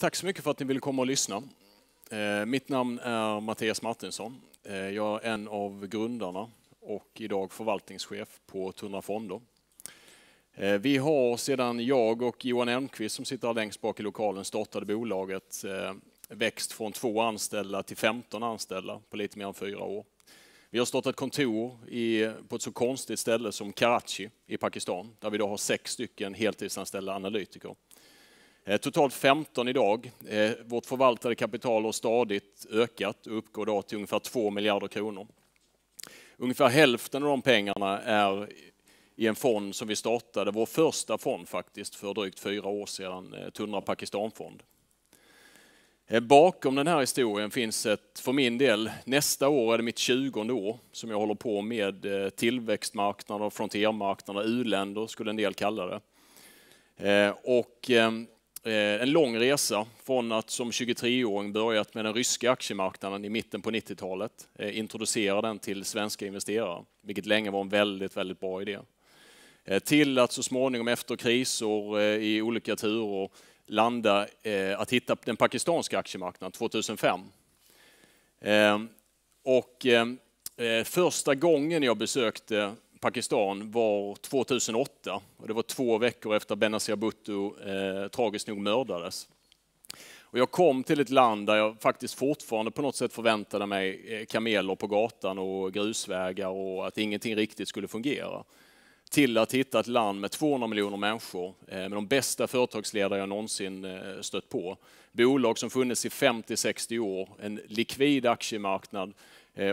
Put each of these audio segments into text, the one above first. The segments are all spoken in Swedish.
Tack så mycket för att ni ville komma och lyssna. Eh, mitt namn är Mattias Martinsson. Eh, jag är en av grundarna och idag förvaltningschef på Tunna Fonder. Eh, vi har sedan jag och Johan Elmqvist som sitter längst bak i lokalen startade bolaget växt från två anställda till 15 anställda på lite mer än fyra år. Vi har startat kontor i, på ett så konstigt ställe som Karachi i Pakistan, där vi då har sex stycken heltidsanställda analytiker. Eh, totalt 15 idag. Eh, vårt förvaltade kapital har stadigt ökat och uppgår idag till ungefär 2 miljarder kronor. Ungefär hälften av de pengarna är i en fond som vi startade, vår första fond faktiskt, för drygt fyra år sedan, eh, Tundra Pakistanfond. Bakom den här historien finns ett, för min del, nästa år är det mitt 20 år som jag håller på med tillväxtmarknader, frontiermarknader, u-länder skulle en del kalla det. Och ehm, Eh, en lång resa från att som 23-åring börjat med den ryska aktiemarknaden i mitten på 90-talet, eh, introducera den till svenska investerare, vilket länge var en väldigt, väldigt bra idé. Eh, till att så småningom efter kriser i olika turer landa att hitta den pakistanska aktiemarknaden 2005. Och första gången jag besökte Pakistan var 2008 och det var två veckor efter Benazir Bhutto eh, tragiskt nog mördades. Och jag kom till ett land där jag faktiskt fortfarande på något sätt förväntade mig eh, kameler på gatan och grusvägar och att ingenting riktigt skulle fungera. Till att hitta ett land med 200 miljoner människor eh, med de bästa företagsledare jag någonsin eh, stött på. Bolag som funnits i 50-60 år, en likvid aktiemarknad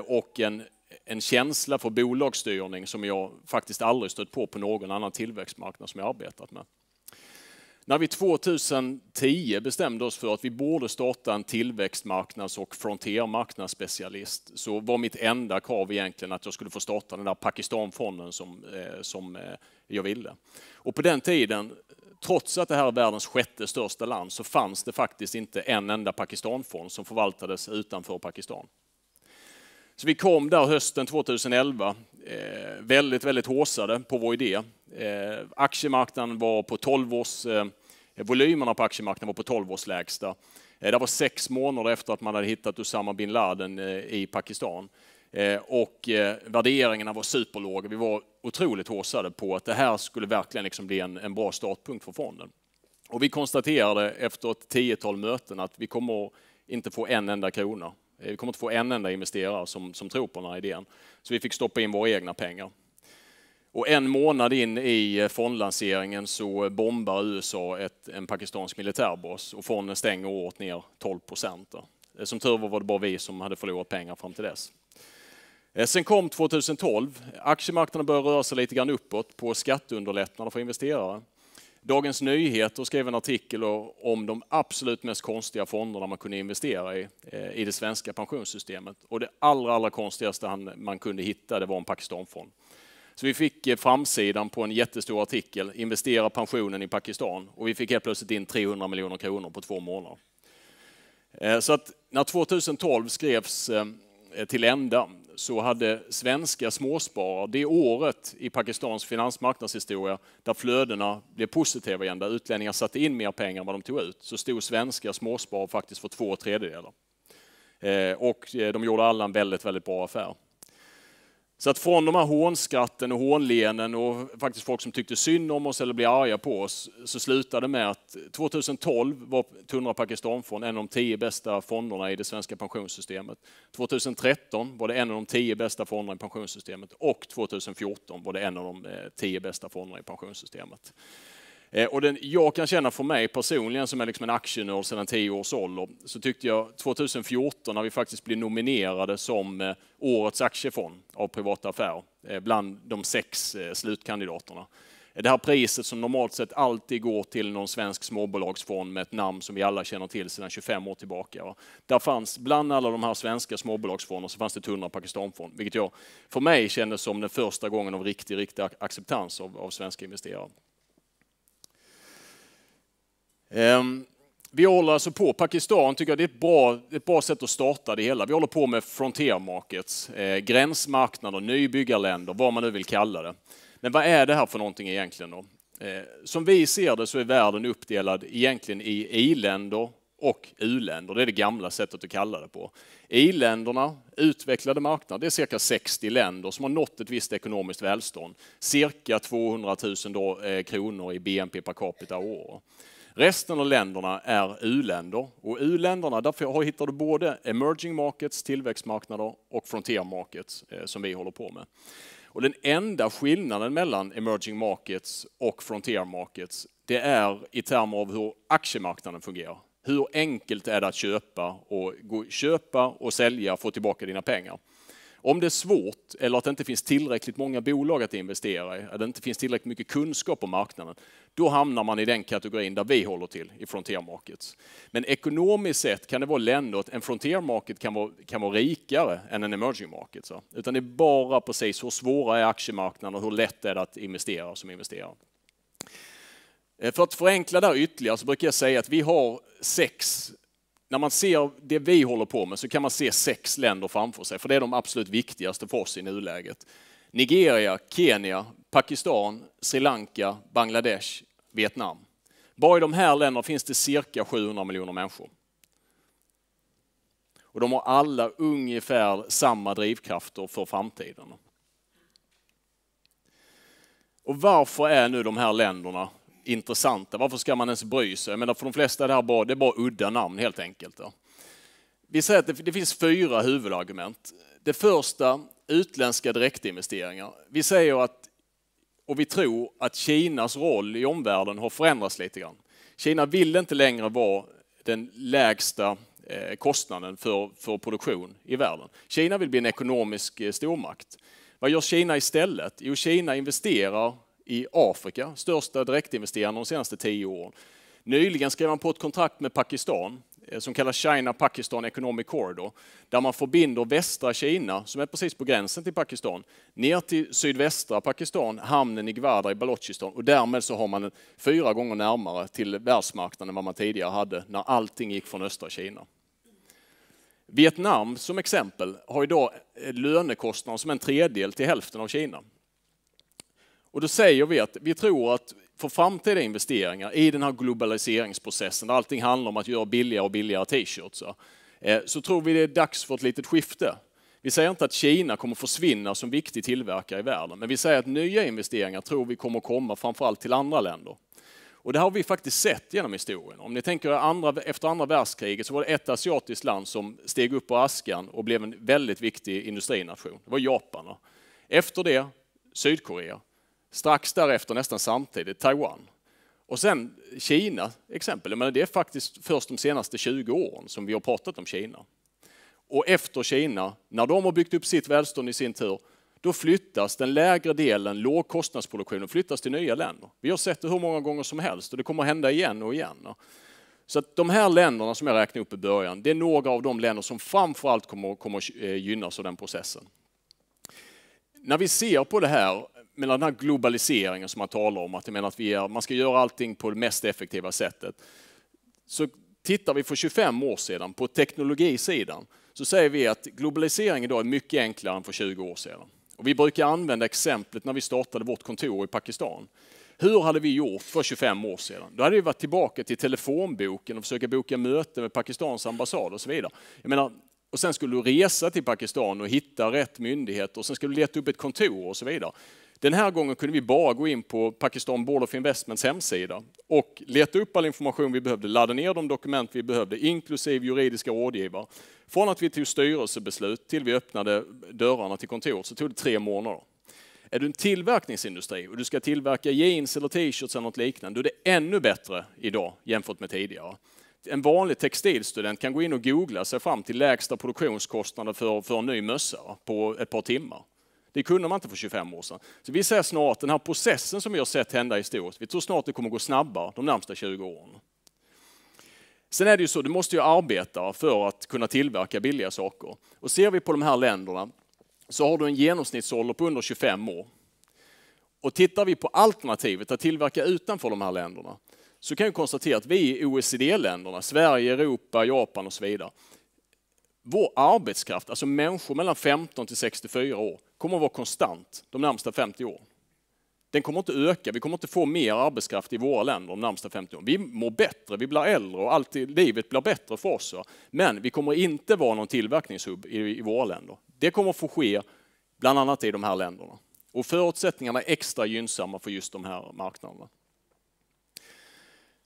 och en en känsla för bolagsstyrning som jag faktiskt aldrig stött på på någon annan tillväxtmarknad som jag arbetat med. När vi 2010 bestämde oss för att vi borde starta en tillväxtmarknads och frontiermarknadsspecialist så var mitt enda krav egentligen att jag skulle få starta den där Pakistanfonden som, eh, som eh, jag ville. Och på den tiden, trots att det här är världens sjätte största land, så fanns det faktiskt inte en enda Pakistanfond som förvaltades utanför Pakistan. Så vi kom där hösten 2011, eh, väldigt, väldigt håsade på vår idé. Eh, aktiemarknaden var på 12 års, eh, volymerna på aktiemarknaden var på 12 års lägsta. Eh, det var sex månader efter att man hade hittat Usama bin Laden eh, i Pakistan. Eh, och värderingarna var superlåga. Vi var otroligt håsade på att det här skulle verkligen liksom bli en, en bra startpunkt för fonden. Och vi konstaterade efter ett tiotal möten att vi kommer inte få en enda krona Eh, vi kommer inte få en enda investerare som, som tror på den här idén. Så vi fick stoppa in våra egna pengar. Och en månad in i eh, fondlanseringen så bombar USA ett, en pakistansk militärbas och fonden stänger året ner 12 procent. Eh, som tur var var det bara vi som hade förlorat pengar fram till dess. Sen kom 2012. Aktiemarknaden började röra sig lite grann uppåt på skatteunderlättnader för investerare. Dagens Nyheter skrev en artikel om de absolut mest konstiga fonderna man kunde investera i, eh, i det svenska pensionssystemet. Och det allra, allra konstigaste man kunde hitta, det var en Pakistanfond. Så vi fick eh, framsidan på en jättestor artikel, investera pensionen i Pakistan. Och vi fick helt plötsligt in 300 miljoner kronor på två månader. Eh, så att när 2012 skrevs till ända så hade svenska småsparare det året i Pakistans finansmarknadshistoria där flödena blev positiva igen, där utlänningar satte in mer pengar än vad de tog ut, så stod svenska småsparare faktiskt för två tredjedelar. Eh, och eh, de gjorde alla en väldigt, väldigt bra affär. Så att från de här hånskratten och hånleenden och faktiskt folk som tyckte synd om oss eller blev arga på oss så slutade det med att 2012 var Tunra Pakistanfond en av de tio bästa fonderna i det svenska pensionssystemet. 2013 var det en av de tio bästa fonderna i pensionssystemet och 2014 var det en av de eh, tio bästa fonderna i pensionssystemet. Eh, och den jag kan känna för mig personligen som är liksom en aktienörd sedan 10 års ålder, så tyckte jag 2014 när vi faktiskt blev nominerade som eh, Årets aktiefond av Privata Affärer, eh, bland de sex slutkandidaterna. Det här priset som normalt sett alltid går till någon svensk småbolagsfond med ett namn som vi alla känner till sedan 25 år tillbaka. Där fanns bland alla de här svenska småbolagsfonderna så fanns det Tunna Pakistanfond, vilket jag för mig kändes som den första gången av riktig, riktig acceptans av, av svenska investerare. Ehm, vi håller alltså på, Pakistan tycker jag det är ett bra, ett bra sätt att starta det hela. Vi håller på med frontier markets, eh, gränsmarknader, nybyggarländer, vad man nu vill kalla det. Men vad är det här för någonting egentligen då? Eh, som vi ser det så är världen uppdelad egentligen i i-länder och u-länder. Det är det gamla sättet att kalla det på. I-länderna, utvecklade marknader, det är cirka 60 länder som har nått ett visst ekonomiskt välstånd. Cirka 200 000 då, eh, kronor i BNP per capita och år. Resten av länderna är u-länder och u-länderna, där hittar du både emerging markets, tillväxtmarknader och frontier markets eh, som vi håller på med. Och den enda skillnaden mellan emerging markets och frontier markets, det är i termer av hur aktiemarknaden fungerar. Hur enkelt är det att köpa och gå, köpa och sälja, få tillbaka dina pengar. Om det är svårt eller att det inte finns tillräckligt många bolag att investera i, att det inte finns tillräckligt mycket kunskap på marknaden, då hamnar man i den kategorin där vi håller till i frontier markets. Men ekonomiskt sett kan det vara länder, att en frontier market kan vara, kan vara rikare än en emerging market. Så. Utan det är bara precis hur svåra är aktiemarknaden och hur lätt är det att investera som investerare. Eh, för att förenkla det här ytterligare så brukar jag säga att vi har sex när man ser det vi håller på med så kan man se sex länder framför sig, för det är de absolut viktigaste för oss i nuläget. Nigeria, Kenya, Pakistan, Sri Lanka, Bangladesh, Vietnam. Bara i de här länderna finns det cirka 700 miljoner människor. Och de har alla ungefär samma drivkrafter för framtiden. Och varför är nu de här länderna intressanta. Varför ska man ens bry sig? Men för de flesta är det här bara, det är bara udda namn helt enkelt. Då. Vi säger att det, det finns fyra huvudargument. Det första, utländska direktinvesteringar. Vi säger att, och vi tror att Kinas roll i omvärlden har förändrats lite grann. Kina vill inte längre vara den lägsta eh, kostnaden för, för produktion i världen. Kina vill bli en ekonomisk eh, stormakt. Vad gör Kina istället? Jo, Kina investerar i Afrika, största direktinvesteraren de senaste tio åren. Nyligen skrev man på ett kontrakt med Pakistan eh, som kallas China Pakistan Economic Corridor, där man förbinder västra Kina, som är precis på gränsen till Pakistan, ner till sydvästra Pakistan, hamnen i Gwadar i Balochistan och därmed så har man fyra gånger närmare till världsmarknaden än vad man tidigare hade när allting gick från östra Kina. Vietnam som exempel har idag eh, lönekostnader som en tredjedel till hälften av Kina. Och då säger vi att vi tror att för framtida investeringar i den här globaliseringsprocessen, där allting handlar om att göra billigare och billigare t-shirts, eh, så tror vi det är dags för ett litet skifte. Vi säger inte att Kina kommer försvinna som viktig tillverkare i världen, men vi säger att nya investeringar tror vi kommer komma framförallt till andra länder. Och det har vi faktiskt sett genom historien. Om ni tänker andra, efter andra världskriget så var det ett asiatiskt land som steg upp på askan och blev en väldigt viktig industrination. Det var Japan. Efter det Sydkorea. Strax därefter, nästan samtidigt, Taiwan. Och sen Kina, exempel. Men det är faktiskt först de senaste 20 åren som vi har pratat om Kina. Och efter Kina, när de har byggt upp sitt välstånd i sin tur, då flyttas den lägre delen, lågkostnadsproduktionen, flyttas till nya länder. Vi har sett det hur många gånger som helst och det kommer hända igen och igen. Så att de här länderna som jag räknade upp i början, det är några av de länder som framförallt kommer, att eh, gynnas av den processen. När vi ser på det här mellan den här globaliseringen som man talar om, att, menar att vi är, man ska göra allting på det mest effektiva sättet. Så tittar vi för 25 år sedan på teknologisidan så säger vi att globaliseringen idag är mycket enklare än för 20 år sedan. Och vi brukar använda exemplet när vi startade vårt kontor i Pakistan. Hur hade vi gjort för 25 år sedan? Då hade vi varit tillbaka till telefonboken och försöka boka möte med Pakistans ambassad och så vidare. Jag menar, och sen skulle du resa till Pakistan och hitta rätt myndigheter och sen skulle du leta upp ett kontor och så vidare. Den här gången kunde vi bara gå in på Pakistan Board of Investments hemsida och leta upp all information vi behövde, ladda ner de dokument vi behövde, inklusive juridiska rådgivare. Från att vi tog styrelsebeslut till vi öppnade dörrarna till kontoret så tog det tre månader. Är du en tillverkningsindustri och du ska tillverka jeans eller t-shirts eller något liknande, då är det ännu bättre idag jämfört med tidigare. En vanlig textilstudent kan gå in och googla sig fram till lägsta produktionskostnader för, för en ny mössa på ett par timmar. Det kunde man inte för 25 år sedan. Så vi ser snart den här processen som vi har sett hända historiskt, vi tror snart det kommer gå snabbare de närmsta 20 åren. Sen är det ju så, du måste ju arbeta för att kunna tillverka billiga saker. Och ser vi på de här länderna så har du en genomsnittsålder på under 25 år. Och tittar vi på alternativet att tillverka utanför de här länderna så kan vi konstatera att vi i OECD-länderna, Sverige, Europa, Japan och så vidare, vår arbetskraft, alltså människor mellan 15 till 64 år, kommer att vara konstant de närmsta 50 åren. Den kommer inte öka, vi kommer inte få mer arbetskraft i våra länder de närmsta 50 åren. Vi mår bättre, vi blir äldre och allt i livet blir bättre för oss. Men vi kommer inte vara någon tillverkningshubb i, i våra länder. Det kommer att få ske bland annat i de här länderna. Och förutsättningarna är extra gynnsamma för just de här marknaderna.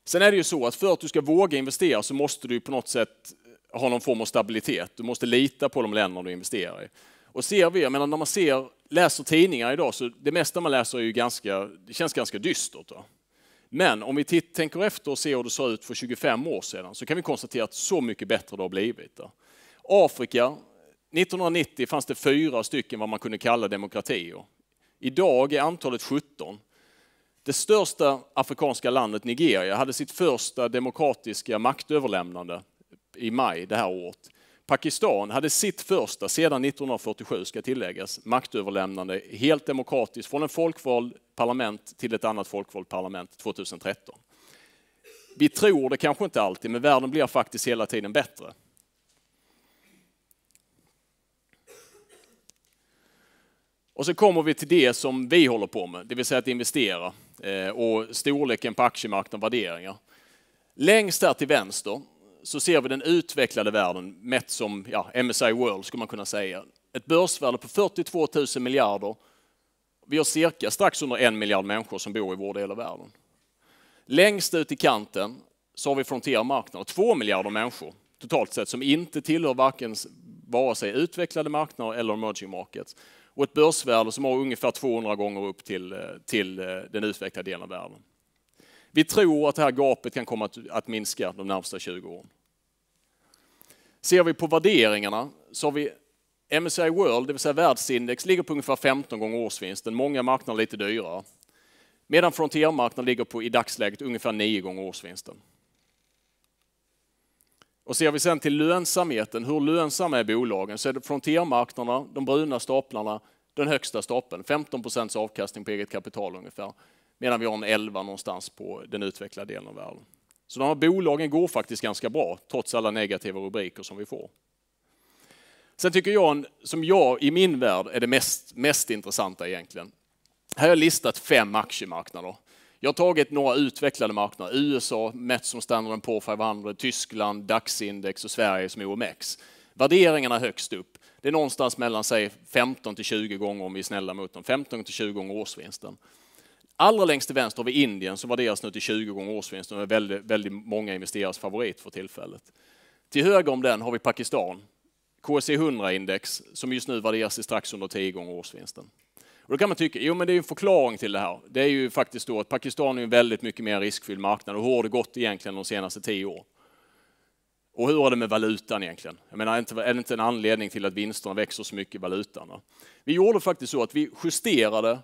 Sen är det ju så att för att du ska våga investera så måste du på något sätt ha någon form av stabilitet. Du måste lita på de länder du investerar i. Och ser vi, jag menar när man ser, läser tidningar idag så det mesta man läser är ju ganska, det känns ganska dystert. Va? Men om vi tänker efter och ser hur det såg ut för 25 år sedan så kan vi konstatera att så mycket bättre det har blivit. Då. Afrika, 1990 fanns det fyra stycken vad man kunde kalla demokratier. Idag är antalet 17. Det största afrikanska landet, Nigeria, hade sitt första demokratiska maktöverlämnande i maj det här året. Pakistan hade sitt första, sedan 1947 ska tilläggas, maktöverlämnande helt demokratiskt från en folkvald parlament till ett annat folkvalt parlament 2013. Vi tror det kanske inte alltid, men världen blir faktiskt hela tiden bättre. Och så kommer vi till det som vi håller på med, det vill säga att investera eh, och storleken på aktiemarknaden värderingar. Längst där till vänster så ser vi den utvecklade världen mätt som ja, MSI World skulle man kunna säga. Ett börsvärde på 42 000 miljarder. Vi har cirka strax under en miljard människor som bor i vår del av världen. Längst ut i kanten så har vi frontiermarknader, två miljarder människor totalt sett som inte tillhör varken vare sig utvecklade marknader eller emerging markets. Och ett börsvärde som har ungefär 200 gånger upp till, eh, till eh, den utvecklade delen av världen. Vi tror att det här gapet kan komma att minska de närmsta 20 åren. Ser vi på värderingarna så har vi MSCI World, det vill säga världsindex, ligger på ungefär 15 gånger årsvinsten. Många marknader är lite dyrare. Medan frontiermarknaden ligger på i dagsläget ungefär 9 gånger årsvinsten. Och ser vi sen till lönsamheten, hur lönsamma är bolagen, så är det frontiermarknaderna, de bruna staplarna, den högsta stapeln, 15 procents avkastning på eget kapital ungefär medan vi har en 11 någonstans på den utvecklade delen av världen. Så de här bolagen går faktiskt ganska bra, trots alla negativa rubriker som vi får. Sen tycker jag, som jag i min värld är det mest, mest intressanta egentligen. Här har jag listat fem aktiemarknader. Jag har tagit några utvecklade marknader, USA, mätt som Standard på 500, Tyskland, DAX-index och Sverige som OMX. Värderingarna högst upp. Det är någonstans mellan säg 15 till 20 gånger om vi är snälla mot dem, 15 till 20 gånger årsvinsten. Allra längst till vänster har vi Indien som värderas nu till 20 gånger årsvinsten och är väldigt, väldigt många investerares favorit för tillfället. Till höger om den har vi Pakistan, KSE 100-index som just nu värderas till strax under 10 gånger årsvinsten. Och då kan man tycka, jo men det är en förklaring till det här. Det är ju faktiskt då att Pakistan är en väldigt mycket mer riskfylld marknad och hur har det gått egentligen de senaste 10 åren? Och hur är det med valutan egentligen? Jag menar, är det inte en anledning till att vinsterna växer så mycket i valutan? Vi gjorde faktiskt så att vi justerade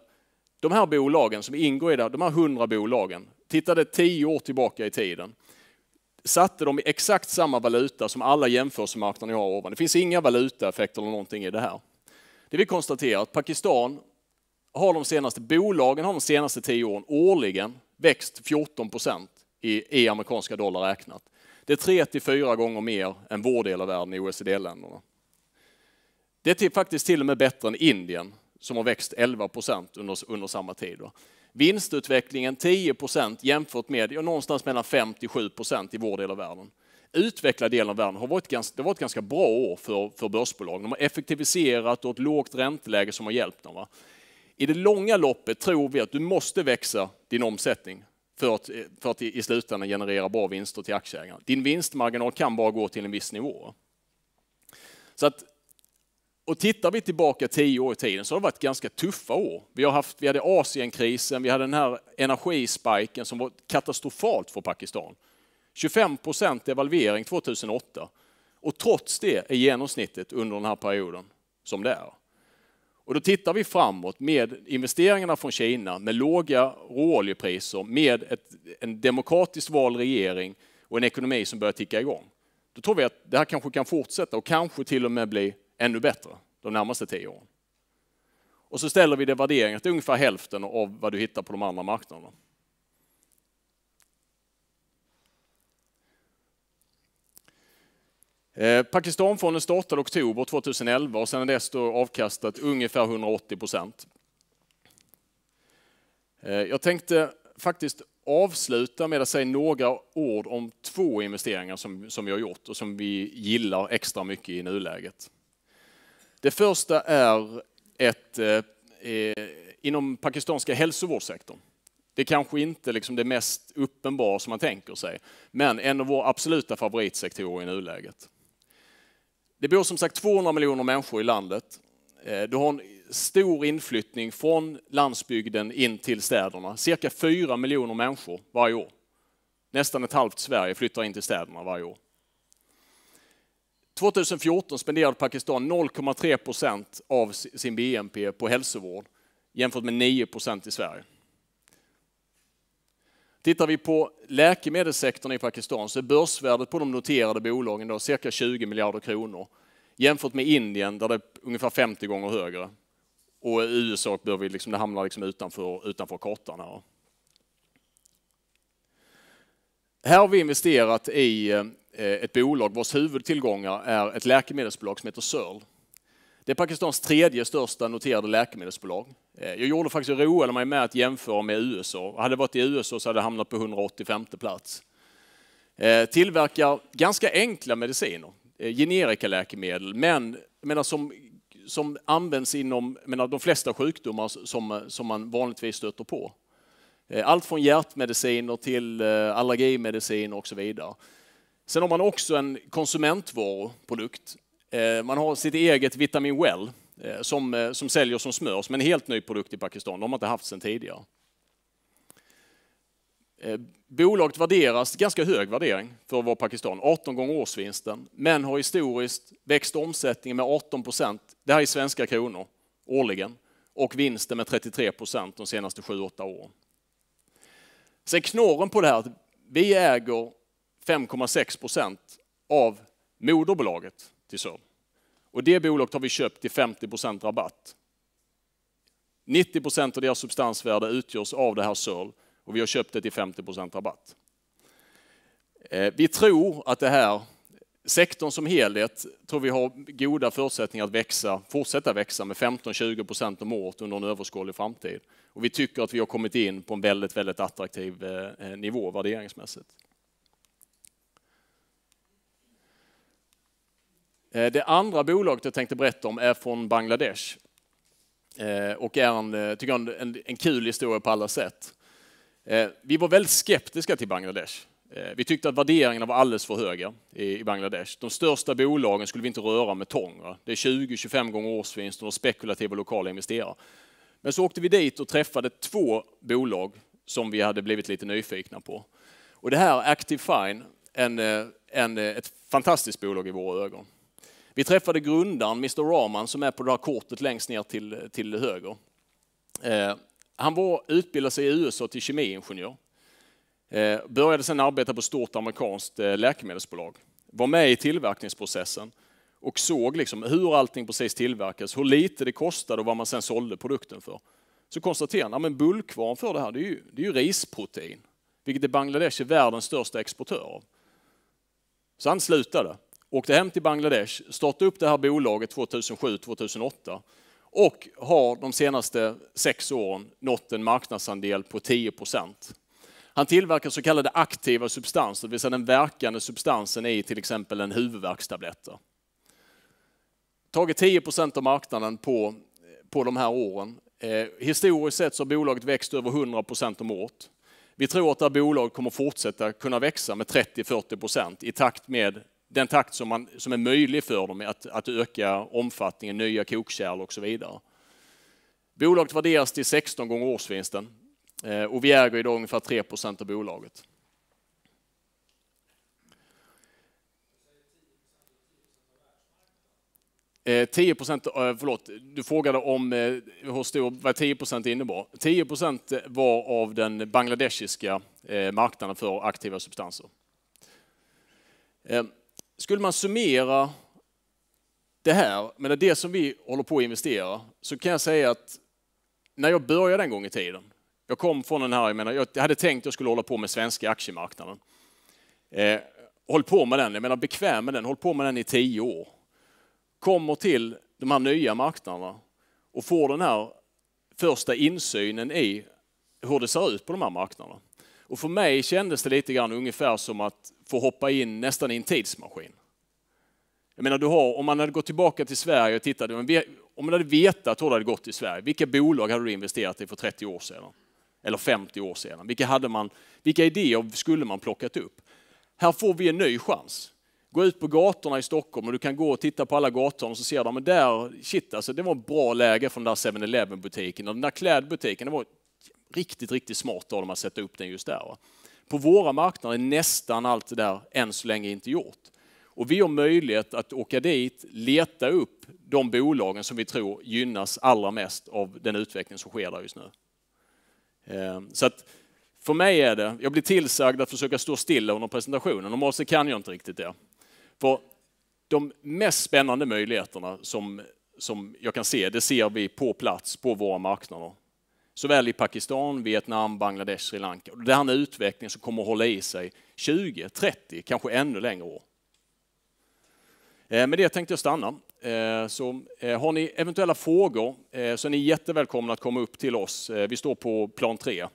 de här bolagen som ingår i det, de här 100 bolagen, tittade 10 år tillbaka i tiden, satte dem i exakt samma valuta som alla jämförelsemarknader jag har ovan. Det finns inga valutaeffekter eller någonting i det här. Det vi konstaterar att Pakistan har de senaste bolagen har de senaste 10 åren årligen växt 14 procent i, i amerikanska dollar räknat. Det är tre till fyra gånger mer än vår del av världen i OECD-länderna. Det är till, faktiskt till och med bättre än Indien som har växt 11 procent under, under samma tid. Då. Vinstutvecklingen 10 procent jämfört med ja, någonstans mellan 5 till 7 procent i vår del av världen. Utvecklade delen av världen har varit ganska, det har varit ganska bra år för, för börsbolag. De har effektiviserat och ett lågt ränteläge som har hjälpt dem. Va? I det långa loppet tror vi att du måste växa din omsättning för att, för att i slutändan generera bra vinster till aktieägarna. Din vinstmarginal kan bara gå till en viss nivå. Så att och tittar vi tillbaka tio år i tiden så har det varit ganska tuffa år. Vi, har haft, vi hade Asienkrisen, vi hade den här energispiken som var katastrofalt för Pakistan. 25 procent devalvering 2008. Och trots det är genomsnittet under den här perioden som det är. Och då tittar vi framåt med investeringarna från Kina, med låga råoljepriser, med ett, en demokratiskt vald regering och en ekonomi som börjar ticka igång. Då tror vi att det här kanske kan fortsätta och kanske till och med bli ännu bättre de närmaste tio åren. Och så ställer vi det värderingen till ungefär hälften av vad du hittar på de andra marknaderna. Eh, Pakistanfonden startade oktober 2011 och sedan dess har avkastat ungefär 180 procent. Eh, jag tänkte faktiskt avsluta med att säga några ord om två investeringar som, som vi har gjort och som vi gillar extra mycket i nuläget. Det första är ett, eh, eh inom pakistanska hälsovårdssektorn. Det kanske inte liksom det mest uppenbara som man tänker sig, men en av våra absoluta favoritsektorer i nuläget. Det bor som sagt 200 miljoner människor i landet. Eh, du har en stor inflyttning från landsbygden in till städerna. Cirka 4 miljoner människor varje år. Nästan ett halvt Sverige flyttar in till städerna varje år. 2014 spenderade Pakistan 0,3 procent av sin BNP på hälsovård jämfört med 9 procent i Sverige. Tittar vi på läkemedelssektorn i Pakistan så är börsvärdet på de noterade bolagen då cirka 20 miljarder kronor jämfört med Indien där det är ungefär 50 gånger högre. Och i USA bör vi liksom, det hamnar liksom utanför, utanför kartan. Här. här har vi investerat i eh, Eh, ett bolag vars huvudtillgångar är ett läkemedelsbolag som heter Sörl. Det är Pakistans tredje största noterade läkemedelsbolag. Eh, jag gjorde faktiskt roade mig med att jämföra med USA. Hade det varit i USA så hade jag hamnat på 185 plats. Eh, tillverkar ganska enkla mediciner, generika läkemedel, men menar, som, som används inom menar, de flesta sjukdomar som, som man vanligtvis stöter på. Allt från hjärtmediciner till allergimediciner och så vidare. Sen har man också en konsumentvaruprodukt. Eh, man har sitt eget Vitamin Well eh, som, eh, som säljer som smör, som en helt ny produkt i Pakistan. De har man inte haft sedan tidigare. Bolaget värderas, ganska hög värdering för att vara Pakistan, 18 gånger årsvinsten, men har historiskt växt omsättningen med 18 procent, det här är svenska kronor, årligen, och vinsten med 33 procent de senaste 7-8 åren. Sen knorren på det här, vi äger 5,6 procent av moderbolaget till Sörm. Och det bolaget har vi köpt till 50 procent rabatt. 90 procent av deras substansvärde utgörs av det här Sörl och vi har köpt det till 50 procent rabatt. Eh, vi tror att det här, sektorn som helhet, tror vi har goda förutsättningar att växa, fortsätta växa med 15-20 procent om året under en överskådlig framtid. Och vi tycker att vi har kommit in på en väldigt, väldigt attraktiv eh, eh, nivå värderingsmässigt. Eh, det andra bolaget jag tänkte berätta om är från Bangladesh. Eh, och är en, eh, tycker jag, en, en kul historia på alla sätt. Vi var väldigt skeptiska till Bangladesh. Vi tyckte att värderingarna var alldeles för höga i Bangladesh. De största bolagen skulle vi inte röra med tång. Det är 20-25 gånger årsvinsten och spekulativa lokala investerare. Men så åkte vi dit och träffade två bolag som vi hade blivit lite nyfikna på. Och det här Active Fine, en, en, ett fantastiskt bolag i våra ögon. Vi träffade grundaren, Mr Rahman, som är på det här kortet längst ner till, till höger. Eh, han var, utbildade sig i USA till kemiingenjör. Eh, började sedan arbeta på ett stort amerikanskt eh, läkemedelsbolag. Var med i tillverkningsprocessen och såg liksom hur allting precis tillverkades, hur lite det kostade och vad man sedan sålde produkten för. Så konstaterade han att ja, bulkvaran för det här det är, ju, det är ju risprotein, vilket är Bangladesh är världens största exportör av. Så han slutade åkte hem till Bangladesh, startade upp det här bolaget 2007-2008 och har de senaste sex åren nått en marknadsandel på 10 procent. Han tillverkar så kallade aktiva substanser, det vill säga den verkande substansen i till exempel en huvudvärkstablett. Tagit 10 procent av marknaden på, på de här åren. Eh, historiskt sett så har bolaget växt över 100 procent om året. Vi tror att det här bolaget kommer fortsätta kunna växa med 30-40 procent i takt med den takt som, man, som är möjlig för dem att, att öka omfattningen, nya kokkärl och så vidare. Bolaget värderas till 16 gånger årsvinsten eh, och vi äger idag ungefär 3 av bolaget. Eh, 10 procent, eh, förlåt, du frågade om eh, hur stor, vad 10 procent innebar. 10 procent var av den bangladeshiska eh, marknaden för aktiva substanser. Eh, skulle man summera det här med det som vi håller på att investera så kan jag säga att när jag började en gång i tiden, jag kom från den här, jag menar, jag hade tänkt att jag skulle hålla på med svenska aktiemarknaden. Eh, håll på med den, jag menar bekväm med den, håll på med den i tio år. Kommer till de här nya marknaderna och får den här första insynen i hur det ser ut på de här marknaderna. Och för mig kändes det lite grann ungefär som att få hoppa in nästan i en tidsmaskin. Jag menar, du har, om man hade gått tillbaka till Sverige och tittat, om man hade vetat hur det hade gått i Sverige, vilka bolag hade du investerat i för 30 år sedan? Eller 50 år sedan? Vilka, hade man, vilka idéer skulle man plockat upp? Här får vi en ny chans. Gå ut på gatorna i Stockholm och du kan gå och titta på alla gatorna och så ser du, men där, shit alltså, det var ett bra läge från den där 7-Eleven butiken och den där klädbutiken, det var Riktigt, riktigt smart av dem att sätta upp den just där. På våra marknader är nästan allt det där än så länge inte gjort. Och vi har möjlighet att åka dit, leta upp de bolagen som vi tror gynnas allra mest av den utveckling som sker där just nu. Ehm, så att för mig är det, jag blir tillsagd att försöka stå stilla under presentationen. Normalt så kan jag inte riktigt det. För de mest spännande möjligheterna som, som jag kan se, det ser vi på plats på våra marknader såväl i Pakistan, Vietnam, Bangladesh, Sri Lanka. Det här är en utveckling som kommer att hålla i sig 20, 30, kanske ännu längre år. Eh, med det tänkte jag stanna. Eh, så eh, har ni eventuella frågor så är ni jättevälkomna att komma upp till oss. Vi står på plan 3